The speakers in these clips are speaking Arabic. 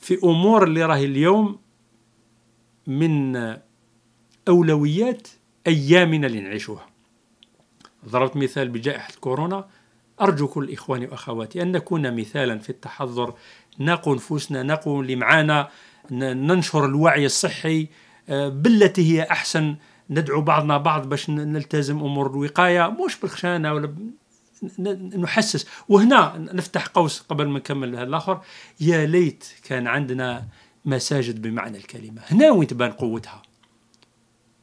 في امور اللي راهي اليوم من اولويات ايامنا اللي نعيشوها ضربت مثال بجائحه الكورونا ارجو كل اخواني واخواتي ان نكون مثالا في التحضر ناقوا نفوسنا ناقوا اللي معانا ننشر الوعي الصحي آه، بالتي هي احسن ندعو بعضنا بعض باش نلتزم امور الوقايه مش بالخشانه ولا نحسس وهنا نفتح قوس قبل ما نكمل الاخر يا ليت كان عندنا مساجد بمعنى الكلمه هنا وين تبان قوتها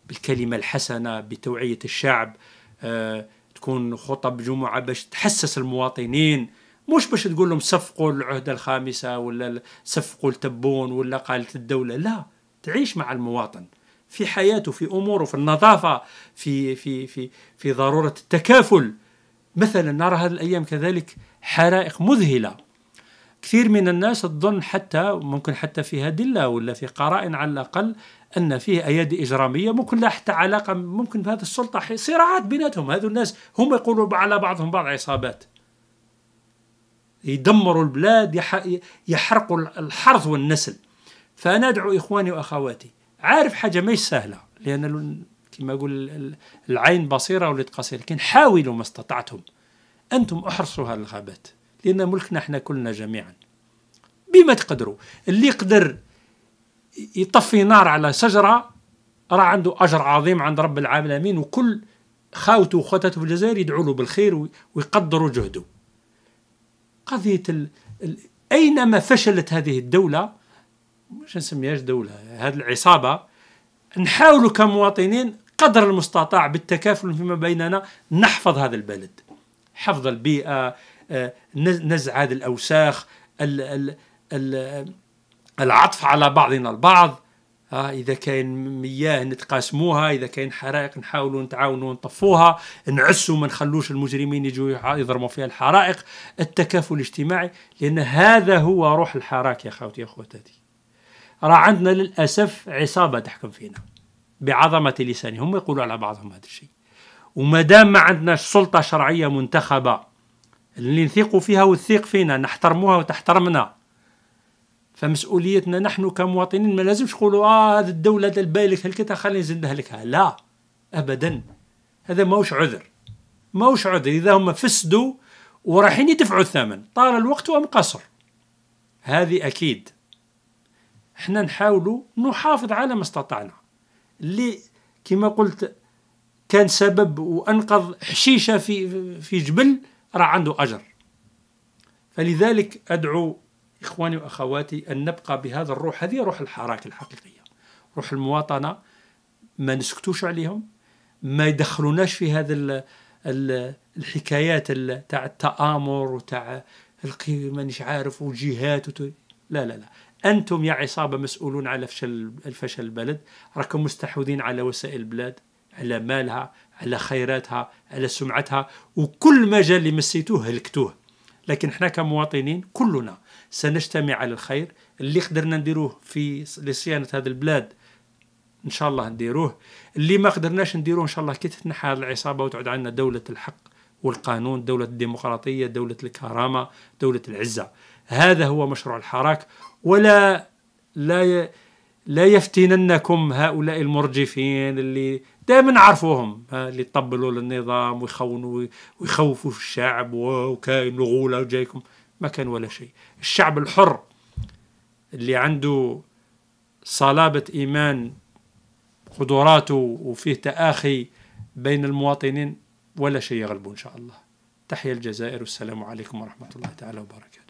بالكلمه الحسنه بتوعيه الشعب آه تكون خطب جمعه باش تحسس المواطنين مش باش تقول لهم صفقوا العهده الخامسه ولا صفقوا التبون ولا قالت الدوله لا تعيش مع المواطن في حياته في اموره في النظافه في في في في ضروره التكافل مثلا نرى هذه الأيام كذلك حرائق مذهلة كثير من الناس تظن حتى ممكن حتى فيها دلة ولا في قرائن على الأقل أن فيه أيادي إجرامية ممكن لا حتى علاقة ممكن بهذه السلطة صراعات بيناتهم هذو الناس هم يقولوا على بعضهم بعض عصابات يدمروا البلاد يحرقوا الحرث والنسل فأنا أدعو إخواني وأخواتي عارف حاجة مش سهلة لأن كما يقول العين بصيرة واليد قصيرة لكن حاولوا ما استطعتم أنتم احرصوا هذه الغابات لأن ملكنا احنا كلنا جميعا بما تقدروا اللي يقدر يطفي نار على شجرة راه عنده أجر عظيم عند رب العالمين وكل خاوته وخواتاته في الجزائر يدعوا له بالخير ويقدروا جهده قضية الـ الـ أينما فشلت هذه الدولة مش نسميهاش دولة هذه العصابة نحاولوا كمواطنين قدر المستطاع بالتكافل فيما بيننا نحفظ هذا البلد حفظ البيئة آه، نزع هذه الأوساخ العطف على بعضنا البعض آه، اذا كان مياه نتقاسموها اذا كان حرائق نحاولوا نتعاونوا نطفوها نعسوا ما نخلوش المجرمين يجوا يضربوا فيها الحرائق التكافل الاجتماعي لان هذا هو روح الحراك يا خوتي يا خواتاتي راه عندنا للاسف عصابه تحكم فينا بعظمة لسانهم هم يقولوا على بعضهم هذا الشيء وما دام ما عندناش سلطة شرعية منتخبة اللي نثيقوا فيها وتثيق فينا نحترموها وتحترمنا فمسؤوليتنا نحن كمواطنين ما لازمش نقولوا اه هذه الدولة هل هلكتها خلينا نزندها لكها لا ابدا هذا ماهوش عذر ماهوش عذر اذا هم فسدوا ورايحين يدفعوا الثمن طال الوقت ام قصر هذه اكيد احنا نحاولوا نحافظ على ما استطعنا اللي كما قلت كان سبب وانقذ حشيشه في في جبل راه عنده اجر فلذلك ادعو اخواني واخواتي ان نبقى بهذا الروح هذه روح الحراك الحقيقيه روح المواطنه ما نسكتوش عليهم ما يدخلوناش في هذا الـ الـ الحكايات تاع التآمر وتاع مانيش عارف وجهات لا لا لا أنتم يا عصابة مسؤولون على فشل الفشل البلد راكم مستحوذين على وسائل البلاد على مالها على خيراتها على سمعتها وكل مجال اللي مسيتوه هلكتوه لكن احنا كمواطنين كلنا سنجتمع على الخير اللي قدرنا نديروه في لصيانة هذه البلاد ان شاء الله نديروه اللي ما قدرناش نديروه ان شاء الله كي تتنحى العصابة وتعود عنا دولة الحق والقانون دولة الديمقراطية دولة الكرامة دولة العزة هذا هو مشروع الحراك ولا لا ي... لا يفتننكم هؤلاء المرجفين اللي دائما عرفوهم اللي يطبلوا للنظام ويخونوا ويخوفوا الشعب وكاين الغولة وجايكم ما كان ولا شيء الشعب الحر اللي عنده صلابة إيمان قدراته وفيه تآخي بين المواطنين ولا شيء يغلبه إن شاء الله تحيا الجزائر والسلام عليكم ورحمة الله تعالى وبركاته